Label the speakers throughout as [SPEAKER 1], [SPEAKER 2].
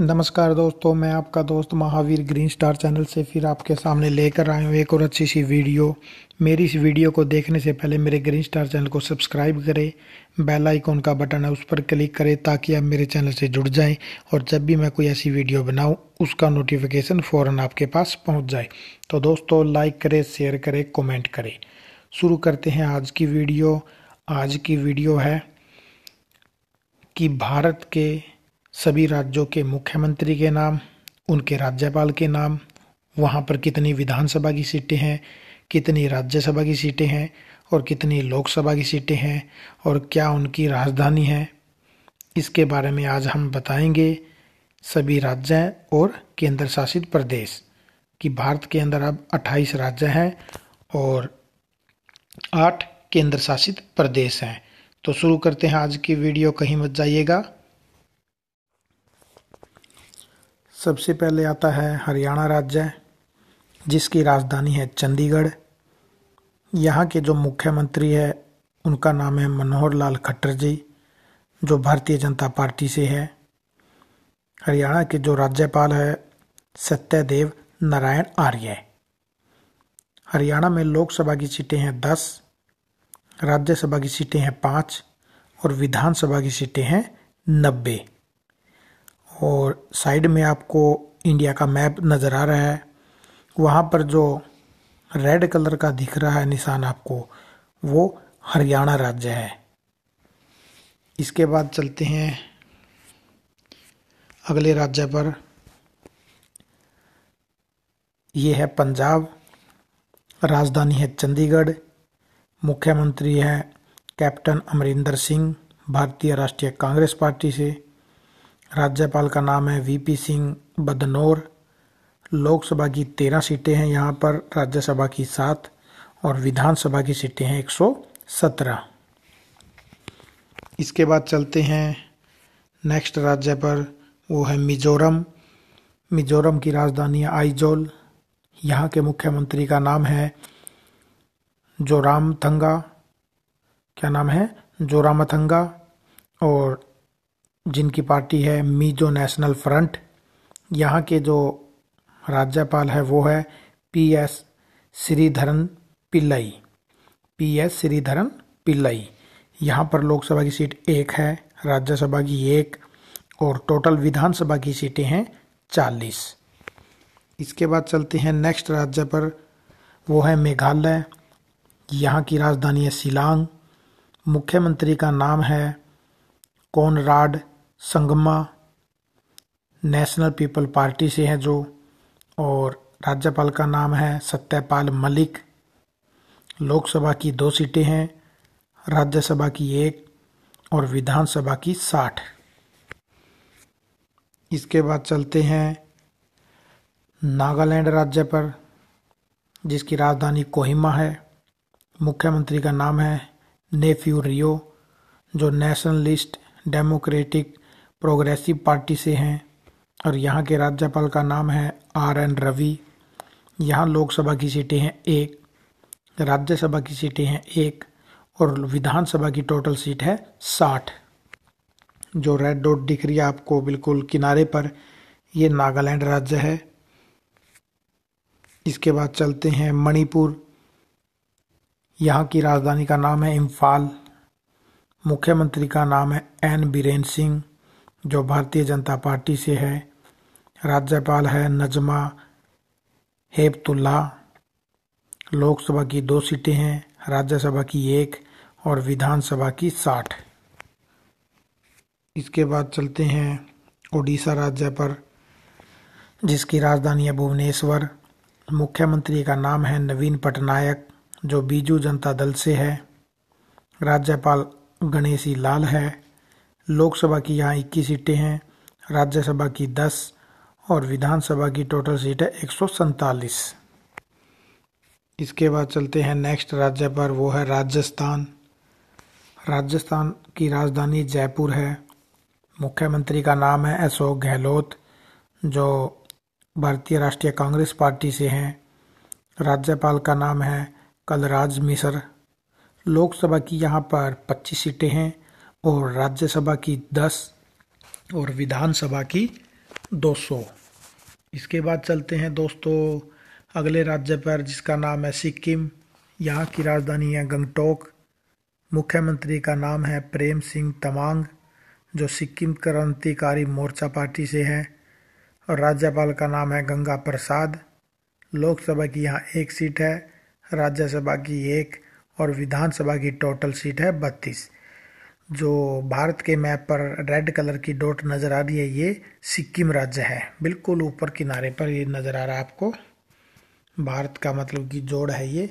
[SPEAKER 1] नमस्कार दोस्तों मैं आपका दोस्त महावीर ग्रीन स्टार चैनल से फिर आपके सामने लेकर आया हूँ एक और अच्छी सी वीडियो मेरी इस वीडियो को देखने से पहले मेरे ग्रीन स्टार चैनल को सब्सक्राइब करें बेल आइकॉन का बटन है उस पर क्लिक करें ताकि आप मेरे चैनल से जुड़ जाएं और जब भी मैं कोई ऐसी वीडियो बनाऊँ उसका नोटिफिकेशन फ़ौर आपके पास पहुँच जाए तो दोस्तों लाइक करें शेयर करें कॉमेंट करें शुरू करते हैं आज की वीडियो आज की वीडियो है कि भारत के सभी राज्यों के मुख्यमंत्री के नाम उनके राज्यपाल के नाम वहाँ पर कितनी विधानसभा की सीटें हैं कितनी राज्यसभा की सीटें हैं और कितनी लोकसभा की सीटें हैं और क्या उनकी राजधानी है इसके बारे में आज हम बताएंगे सभी राज्य और केंद्र शासित प्रदेश कि भारत के अंदर अब 28 राज्य हैं और आठ केंद्र शासित प्रदेश हैं तो शुरू करते हैं आज की वीडियो कहीं मत जाइएगा सबसे पहले आता है हरियाणा राज्य जिसकी राजधानी है चंडीगढ़ यहाँ के जो मुख्यमंत्री है उनका नाम है मनोहर लाल खट्टर जी जो भारतीय जनता पार्टी से है हरियाणा के जो राज्यपाल है सत्यदेव नारायण आर्य हरियाणा में लोकसभा की सीटें हैं दस राज्यसभा की सीटें हैं पाँच और विधानसभा की सीटें हैं नब्बे और साइड में आपको इंडिया का मैप नज़र आ रहा है वहाँ पर जो रेड कलर का दिख रहा है निशान आपको वो हरियाणा राज्य है इसके बाद चलते हैं अगले राज्य पर ये है पंजाब राजधानी है चंडीगढ़ मुख्यमंत्री है कैप्टन अमरिंदर सिंह भारतीय राष्ट्रीय कांग्रेस पार्टी से राज्यपाल का नाम है वीपी सिंह बदनौर लोकसभा की तेरह सीटें हैं यहाँ पर राज्यसभा की सात और विधानसभा की सीटें हैं एक सौ सत्रह इसके बाद चलते हैं नेक्स्ट राज्य पर वो है मिजोरम मिजोरम की राजधानी है आइजोल यहाँ के मुख्यमंत्री का नाम है जोराम थंगा क्या नाम है जोरामथंगा और जिनकी पार्टी है मीजो नेशनल फ्रंट यहाँ के जो राज्यपाल है वो है P S Sreedharan Pillai P S Sreedharan Pillai यहाँ पर लोकसभा की सीट एक है राज्यसभा की एक और टोटल विधानसभा की सीटें हैं चालीस इसके बाद चलते हैं नेक्स्ट राज्य पर वो है मेघालय यहाँ की राजधानी है शिलांग मुख्यमंत्री का नाम है Conrad Sangma National People Party से हैं जो और राज्यपाल का नाम है सत्यपाल मलिक लोकसभा की दो सीटें हैं राज्यसभा की एक और विधानसभा की साठ इसके बाद चलते हैं नागालैंड राज्य पर जिसकी राजधानी कोहिमा है मुख्यमंत्री का नाम है नेफ्यू रियो जो नेशनलिस्ट डेमोक्रेटिक प्रोग्रेसिव पार्टी से हैं और यहाँ के राज्यपाल का नाम है आर एन रवि यहाँ लोकसभा की सीटें हैं एक राज्यसभा की सीटें हैं एक और विधानसभा की टोटल सीट है साठ जो रेड डॉट दिख रही है आपको बिल्कुल किनारे पर ये नागालैंड राज्य है इसके बाद चलते हैं मणिपुर यहाँ की राजधानी का नाम है इम्फाल मुख्यमंत्री का नाम है एन बीरेन सिंह जो भारतीय जनता पार्टी से है राज्यपाल है नजमा हेबतुल्ला लोकसभा की दो सीटें हैं राज्यसभा की एक और विधानसभा की साठ इसके बाद चलते हैं उड़ीसा राज्य पर जिसकी राजधानी है भुवनेश्वर मुख्यमंत्री का नाम है नवीन पटनायक जो बीजू जनता दल से है राज्यपाल गणेशी लाल है लोकसभा की यहाँ इक्कीस सीटें हैं राज्यसभा की दस और विधानसभा की टोटल सीट है एक इसके बाद चलते हैं नेक्स्ट राज्य पर वो है राजस्थान राजस्थान की राजधानी जयपुर है मुख्यमंत्री का नाम है अशोक गहलोत जो भारतीय राष्ट्रीय कांग्रेस पार्टी से हैं राज्यपाल का नाम है कलराज मिश्र लोकसभा की यहाँ पर 25 सीटें हैं और राज्यसभा की दस और विधानसभा की 200 इसके बाद चलते हैं दोस्तों अगले राज्य पर जिसका नाम है सिक्किम यहाँ की राजधानी है गंगटोक मुख्यमंत्री का नाम है प्रेम सिंह तमांग जो सिक्किम क्रांतिकारी मोर्चा पार्टी से है और राज्यपाल का नाम है गंगा प्रसाद लोकसभा की यहाँ एक सीट है राज्यसभा की एक और विधानसभा की टोटल सीट है बत्तीस जो भारत के मैप पर रेड कलर की डॉट नज़र आ रही है ये सिक्किम राज्य है बिल्कुल ऊपर किनारे पर ये नज़र आ रहा है आपको भारत का मतलब कि जोड़ है ये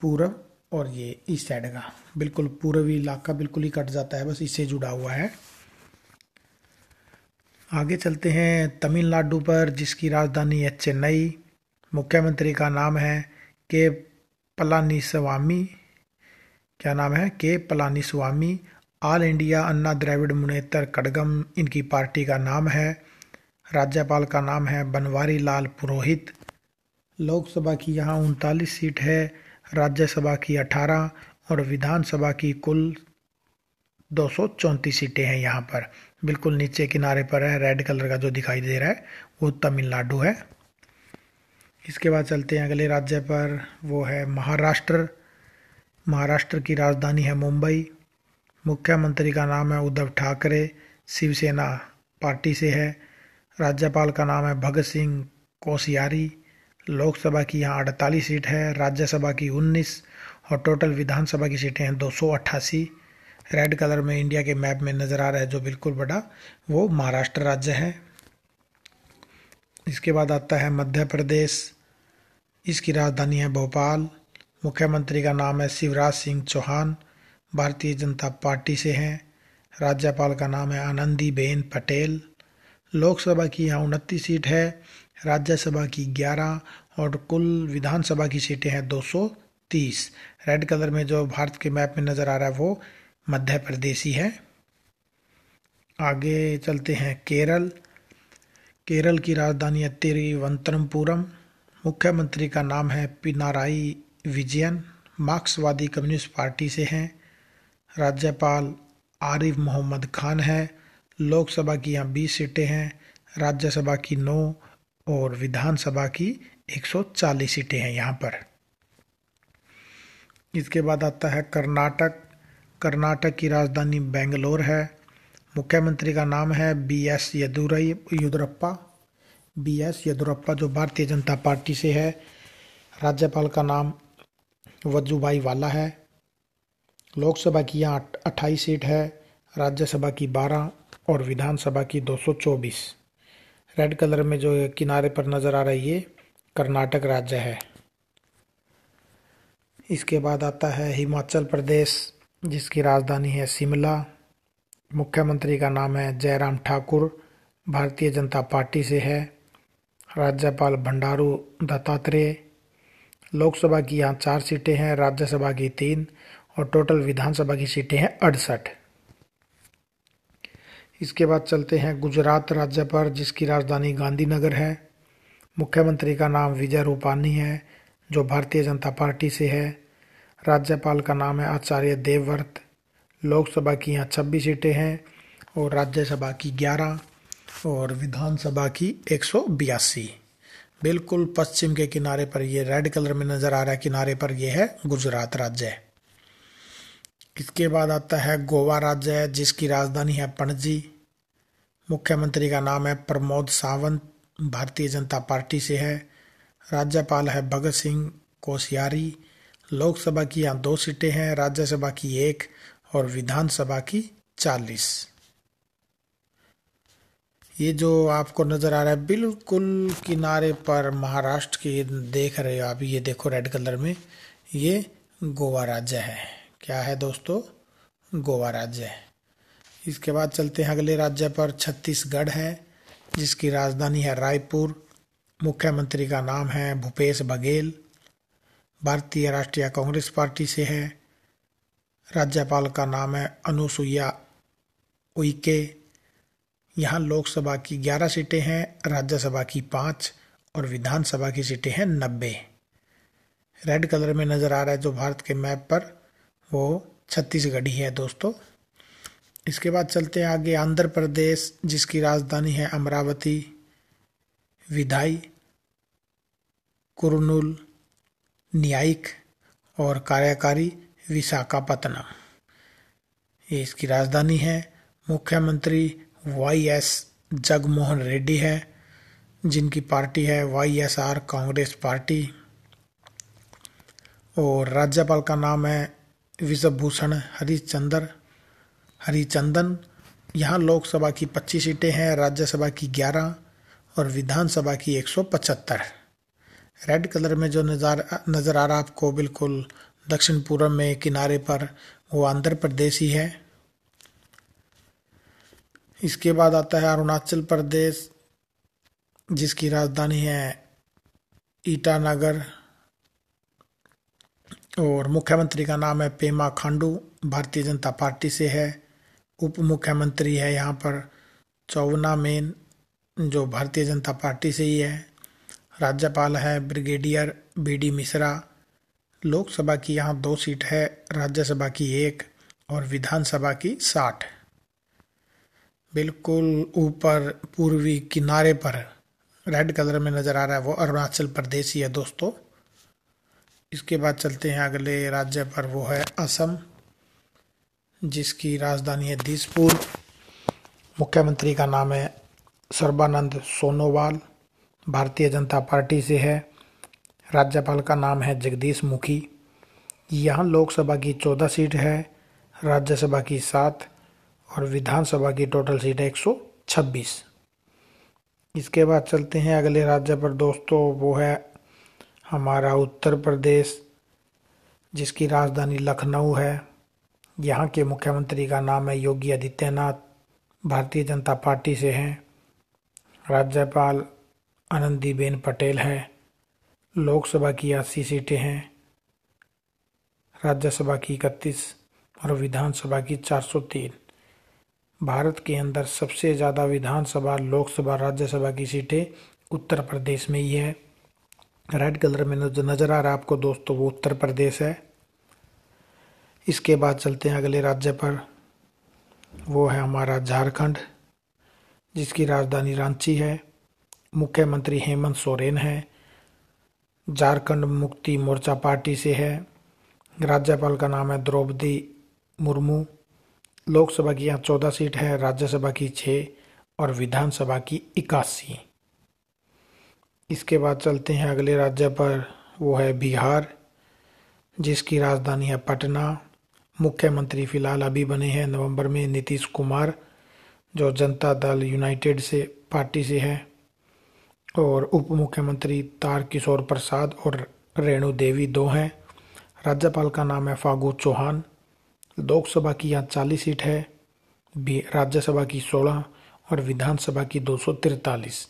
[SPEAKER 1] पूर्व और ये इस साइड का बिल्कुल पूर्वी इलाका बिल्कुल ही कट जाता है बस इससे जुड़ा हुआ है आगे चलते हैं तमिलनाडु पर जिसकी राजधानी है चेन्नई मुख्यमंत्री का नाम है के पलानी स्वामी क्या नाम है K Palaniswami All India Anna Dravida Munnetra Kazhagam इनकी पार्टी का नाम है राज्यपाल का नाम है बनवारी लाल पुरोहित लोकसभा की यहाँ उनतालीस सीट है राज्यसभा की अठारह और विधानसभा की कुल दो सौ चौंतीस सीटें हैं यहाँ पर बिल्कुल नीचे किनारे पर है रेड कलर का जो दिखाई दे रहा है वो तमिलनाडु है इसके बाद चलते हैं अगले राज्य पर वो है महाराष्ट्र महाराष्ट्र की राजधानी है मुंबई मुख्यमंत्री का नाम है उद्धव ठाकरे शिवसेना पार्टी से है राज्यपाल का नाम है भगत सिंह कोसियारी लोकसभा की यहाँ अड़तालीस सीट है राज्यसभा की उन्नीस और टोटल विधानसभा की सीटें हैं दो रेड कलर में इंडिया के मैप में नज़र आ रहा है जो बिल्कुल बड़ा वो महाराष्ट्र राज्य है इसके बाद आता है मध्य प्रदेश इसकी राजधानी है भोपाल मुख्यमंत्री का नाम है शिवराज सिंह चौहान भारतीय जनता पार्टी से हैं राज्यपाल का नाम है आनंदी बेन पटेल लोकसभा की यहाँ उनतीस सीट है राज्यसभा की 11 और कुल विधानसभा की सीटें हैं 230 रेड कलर में जो भारत के मैप में नज़र आ रहा है वो मध्य प्रदेशी है आगे चलते हैं केरल केरल की राजधानी है तिरुवनंतपुरम मुख्यमंत्री का नाम है पिनाराई विजयन मार्क्सवादी कम्युनिस्ट पार्टी से हैं राज्यपाल आरिफ मोहम्मद खान है लोकसभा की यहाँ बीस सीटें हैं राज्यसभा की नौ और विधानसभा की 140 सीटें हैं यहाँ पर इसके बाद आता है कर्नाटक कर्नाटक की राजधानी बेंगलोर है मुख्यमंत्री का नाम है बी एस येदुरई येदुरप्पा बी एस येदुरप्पा जो भारतीय जनता पार्टी से है राज्यपाल का नाम वजुभाई वाला है लोकसभा की यहाँ अट्ठाईस सीट है राज्यसभा की बारह और विधानसभा की दो सौ चौबीस रेड कलर में जो किनारे पर नज़र आ रही है कर्नाटक राज्य है इसके बाद आता है हिमाचल प्रदेश जिसकी राजधानी है शिमला मुख्यमंत्री का नाम है जयराम ठाकुर भारतीय जनता पार्टी से है राज्यपाल भंडारू दत्तात्रेय लोकसभा की यहाँ चार सीटें हैं राज्यसभा की तीन और टोटल विधानसभा की सीटें हैं अड़सठ इसके बाद चलते हैं गुजरात राज्य पर जिसकी राजधानी गांधीनगर है मुख्यमंत्री का नाम विजय रूपानी है जो भारतीय जनता पार्टी से है राज्यपाल का नाम है आचार्य देवव्रत लोकसभा की यहाँ छब्बीस सीटें हैं और राज्यसभा की ग्यारह और विधानसभा की एक सौ बयासी बिल्कुल पश्चिम के किनारे पर ये रेड कलर में नज़र आ रहा है किनारे पर ये है गुजरात राज्य इसके बाद आता है गोवा राज्य जिसकी राजधानी है पणजी मुख्यमंत्री का नाम है प्रमोद सावंत भारतीय जनता पार्टी से है राज्यपाल है भगत सिंह कोश्यारी लोकसभा की यहाँ दो सीटें हैं राज्यसभा की एक और विधानसभा की चालीस ये जो आपको नज़र आ रहा है बिल्कुल किनारे पर महाराष्ट्र के देख रहे हो आप ये देखो रेड कलर में ये गोवा राज्य है क्या है दोस्तों गोवा राज्य है इसके बाद चलते हैं अगले राज्य पर छत्तीसगढ़ है जिसकी राजधानी है रायपुर मुख्यमंत्री का नाम है भूपेश बघेल भारतीय राष्ट्रीय कांग्रेस पार्टी से है राज्यपाल का नाम है अनुसुईया उइके यहाँ लोकसभा की 11 सीटें हैं राज्यसभा की पाँच और विधानसभा की सीटें हैं नब्बे रेड कलर में नज़र आ रहा है जो भारत के मैप पर वो छत्तीसगढ़ी है दोस्तों इसके बाद चलते हैं आगे आंध्र प्रदेश जिसकी राजधानी है अमरावती विधाई कुरनूल न्यायिक और कार्यकारी विशाखापत्तनम ये इसकी राजधानी है मुख्यमंत्री वाई एस जगमोहन रेड्डी है जिनकी पार्टी है Y S R Congress Party और राज्यपाल का नाम है विश्वभूषण हरिचंदर हरिचंदन यहाँ लोकसभा की 25 सीटें हैं राज्यसभा की 11 और विधानसभा की 175 रेड कलर में जो नज़ार नज़र आ रहा आपको बिल्कुल दक्षिण पूर्व में किनारे पर वो आंध्र प्रदेश ही है इसके बाद आता है अरुणाचल प्रदेश जिसकी राजधानी है ईटानगर और मुख्यमंत्री का नाम है पेमा खांडू भारतीय जनता पार्टी से है उप मुख्यमंत्री है यहाँ पर चौवना मेन जो भारतीय जनता पार्टी से ही है राज्यपाल है brigadier B D Mishra Lok Sabha की यहाँ दो सीट है राज्यसभा की एक और विधानसभा की साठ बिल्कुल ऊपर पूर्वी किनारे पर रेड कलर में नज़र आ रहा है वो अरुणाचल प्रदेश ही है दोस्तों इसके बाद चलते हैं अगले राज्य पर वो है असम जिसकी राजधानी है दिसपुर मुख्यमंत्री का नाम है सर्बानंद सोनोवाल भारतीय जनता पार्टी से है राज्यपाल का नाम है जगदीश मुखी यहाँ लोकसभा की चौदह सीट है राज्यसभा की सात और विधानसभा की टोटल सीट है छब्बीस इसके बाद चलते हैं अगले राज्य पर दोस्तों वो है हमारा उत्तर प्रदेश जिसकी राजधानी लखनऊ है यहाँ के मुख्यमंत्री का नाम है योगी आदित्यनाथ भारतीय जनता पार्टी से हैं राज्यपाल आनंदीबेन पटेल है लोकसभा की अस्सी सीटें हैं राज्यसभा की इकतीस और विधानसभा की चार सौ तीन भारत के अंदर सबसे ज़्यादा विधानसभा लोकसभा राज्यसभा की सीटें उत्तर प्रदेश में ही है रेड कलर में जो नज़र आ रहा है आपको दोस्तों वो उत्तर प्रदेश है इसके बाद चलते हैं अगले राज्य पर वो है हमारा झारखंड जिसकी राजधानी रांची है मुख्यमंत्री हेमंत सोरेन है झारखंड मुक्ति मोर्चा पार्टी से है राज्यपाल का नाम है द्रौपदी मुर्मू लोकसभा की यहाँ चौदह सीट है राज्यसभा की छः और विधानसभा की इक्यासी इसके बाद चलते हैं अगले राज्य पर वो है बिहार जिसकी राजधानी है पटना मुख्यमंत्री फ़िलहाल अभी बने हैं नवंबर में नीतीश कुमार जो जनता दल यूनाइटेड से पार्टी से है और उप मुख्यमंत्री तार किशोर प्रसाद और रेणु देवी दो हैं राज्यपाल का नाम है फागू चौहान लोकसभा की यहाँ चालीस सीट है राज्यसभा की सोलह और विधानसभा की दो सौ तिरतालीस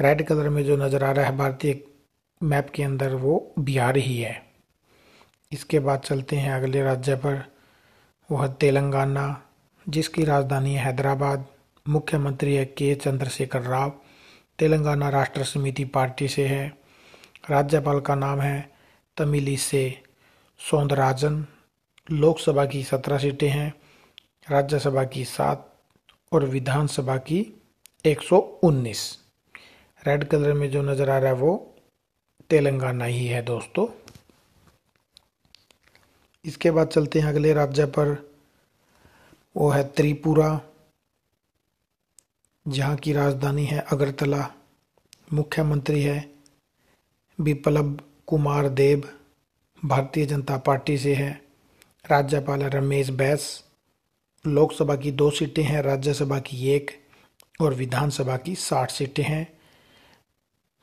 [SPEAKER 1] रेड कलर में जो नज़र आ रहा है भारतीय मैप के अंदर वो बिहार ही है इसके बाद चलते हैं अगले राज्य पर वह तेलंगाना जिसकी राजधानी है हैदराबाद मुख्यमंत्री है के चंद्रशेखर राव तेलंगाना राष्ट्र समिति पार्टी से है राज्यपाल का नाम है तमिली से सौंदराजन लोकसभा की सत्रह सीटें हैं राज्यसभा की सात और विधानसभा की 119 रेड कलर में जो नज़र आ रहा है वो तेलंगाना ही है दोस्तों इसके बाद चलते हैं अगले राज्य पर वो है त्रिपुरा जहाँ की राजधानी है अगरतला मुख्यमंत्री है बिप्लब कुमार देव भारतीय जनता पार्टी से है राज्यपाल रमेश बैस लोकसभा की दो सीटें हैं राज्यसभा की एक और विधानसभा की साठ सीटें हैं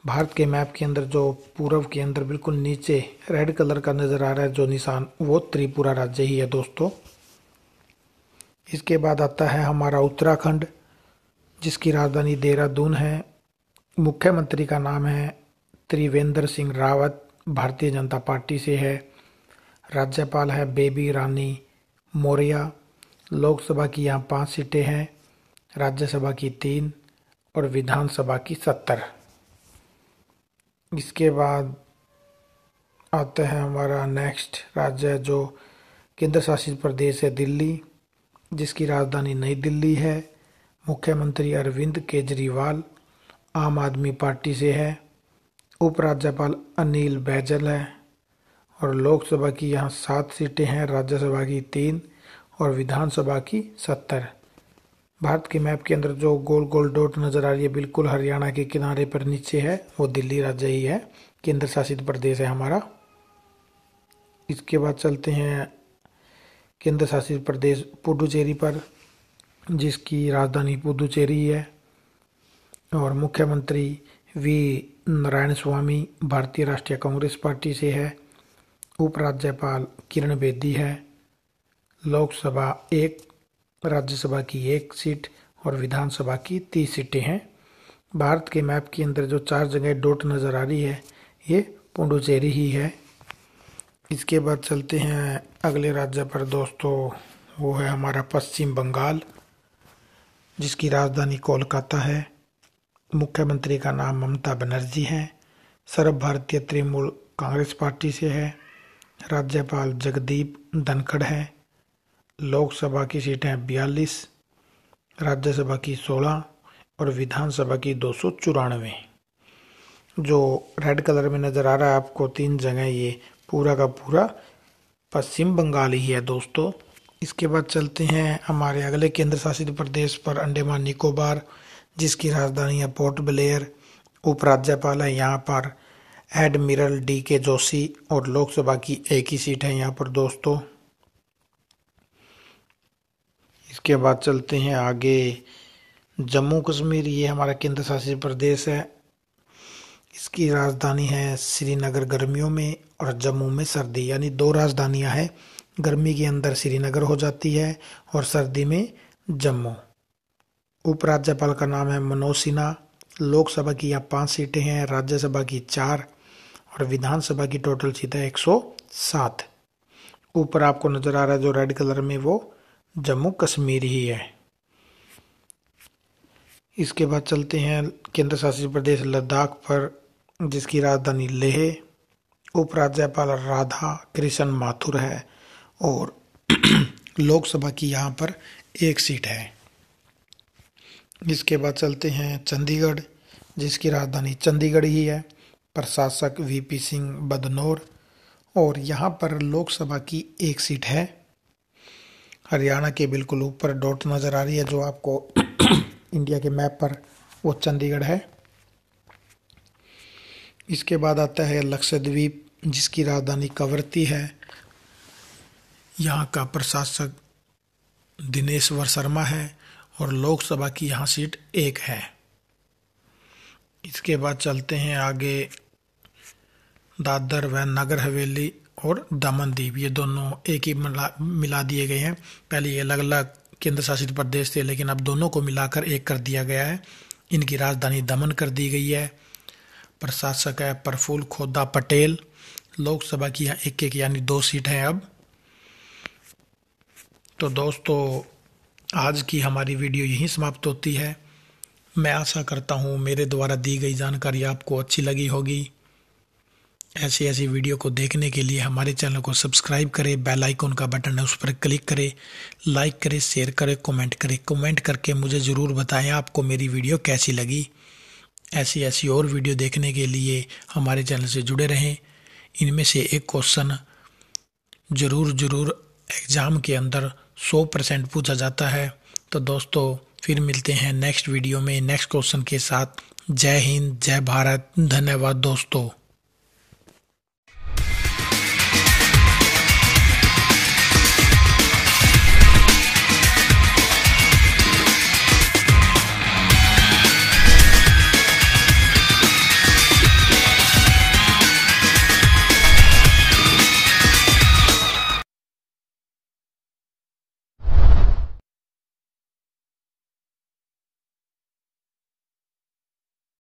[SPEAKER 1] भारत के मैप के अंदर जो पूर्व के अंदर बिल्कुल नीचे रेड कलर का नज़र आ रहा है जो निशान वो त्रिपुरा राज्य ही है दोस्तों इसके बाद आता है हमारा उत्तराखंड जिसकी राजधानी देहरादून है मुख्यमंत्री का नाम है त्रिवेंद्र सिंह रावत भारतीय जनता पार्टी से है राज्यपाल है बेबी रानी मौर्या लोकसभा की यहाँ पाँच सीटें हैं राज्यसभा की तीन और विधानसभा की सत्तर इसके बाद आते हैं हमारा नेक्स्ट राज्य जो केंद्र शासित प्रदेश है दिल्ली जिसकी राजधानी नई दिल्ली है मुख्यमंत्री अरविंद केजरीवाल आम आदमी पार्टी से है उपराज्यपाल अनिल बैजल है और लोकसभा की यहाँ सात सीटें हैं राज्यसभा की तीन और विधानसभा की सत्तर भारत के मैप के अंदर जो गोल गोल डॉट नज़र आ रही है बिल्कुल हरियाणा के किनारे पर नीचे है वो दिल्ली राज्य ही है केंद्र शासित प्रदेश है हमारा इसके बाद चलते हैं केंद्र शासित प्रदेश पुडुचेरी पर जिसकी राजधानी पुडुचेरी है और मुख्यमंत्री वी नारायण स्वामी भारतीय राष्ट्रीय कांग्रेस पार्टी से है उपराज्यपाल किरण बेदी है लोकसभा एक राज्यसभा की एक सीट और विधानसभा की तीस सीटें हैं भारत के मैप के अंदर जो चार जगह डोट नज़र आ रही है ये पुडुचेरी ही है इसके बाद चलते हैं अगले राज्य पर दोस्तों वो है हमारा पश्चिम बंगाल जिसकी राजधानी कोलकाता है मुख्यमंत्री का नाम ममता बनर्जी है सर्व भारतीय तृणमूल कांग्रेस पार्टी से है राज्यपाल जगदीप धनखड़ हैं लोकसभा की सीटें बयालीस राज्यसभा की सोलह और विधानसभा की दो सौ चौरानवे जो रेड कलर में नज़र आ रहा है आपको तीन जगह ये पूरा का पूरा पश्चिम बंगाल ही है दोस्तों इसके बाद चलते हैं हमारे अगले केंद्र शासित प्रदेश पर अंडेमान निकोबार जिसकी राजधानी है पोर्ट ब्लेयर उपराज्यपाल है यहाँ पर एडमिरल डी के जोशी और लोकसभा की एक ही सीट है यहाँ पर दोस्तों इसके बाद चलते हैं आगे जम्मू कश्मीर ये हमारा केंद्र शासित प्रदेश है इसकी राजधानी है श्रीनगर गर्मियों में और जम्मू में सर्दी यानी दो राजधानियां हैं गर्मी के अंदर श्रीनगर हो जाती है और सर्दी में जम्मू उपराज्यपाल का नाम है मनोज सिन्हा लोकसभा की यहाँ पाँच सीटें हैं राज्यसभा की चार और विधानसभा की टोटल सीट है 107 ऊपर आपको नज़र आ रहा है जो रेड कलर में वो जम्मू कश्मीर ही है इसके बाद चलते हैं केंद्र शासित प्रदेश लद्दाख पर जिसकी राजधानी लेह उपराज्यपाल राधा कृष्ण माथुर है और लोकसभा की यहाँ पर एक सीट है इसके बाद चलते हैं चंडीगढ़ जिसकी राजधानी चंडीगढ़ ही है प्रशासक वीपी सिंह बदनौर और यहाँ पर लोकसभा की एक सीट है हरियाणा के बिल्कुल ऊपर डॉट नज़र आ रही है जो आपको इंडिया के मैप पर वो चंडीगढ़ है इसके बाद आता है लक्षद्वीप जिसकी राजधानी कवरती है यहाँ का प्रशासक दिनेश्वर शर्मा है और लोकसभा की यहाँ सीट एक है इसके बाद चलते हैं आगे दादर व नगर हवेली और दमन दीप ये दोनों एक ही मिला मिला दिए गए हैं पहले ये अलग अलग केंद्र शासित प्रदेश थे लेकिन अब दोनों को मिलाकर एक कर दिया गया है इनकी राजधानी दमन कर दी गई है प्रशासक है प्रफुल्ल खोदा पटेल लोकसभा की एक एक यानी दो सीट हैं अब तो दोस्तों आज की हमारी वीडियो यहीं समाप्त होती है मैं आशा करता हूँ मेरे द्वारा दी गई जानकारी आपको अच्छी लगी होगी ऐसी ऐसी वीडियो को देखने के लिए हमारे चैनल को सब्सक्राइब करें बेल आइकन का बटन है उस पर क्लिक करें लाइक करें शेयर करें कमेंट करें कमेंट करके मुझे ज़रूर बताएं आपको मेरी वीडियो कैसी लगी ऐसी ऐसी और वीडियो देखने के लिए हमारे चैनल से जुड़े रहें इनमें से एक क्वेश्चन ज़रूर ज़रूर एग्ज़ाम के अंदर सौ परसेंट पूछा जाता है तो दोस्तों फिर मिलते हैं नेक्स्ट वीडियो में नेक्स्ट क्वेश्चन के साथ जय हिंद जय भारत धन्यवाद दोस्तों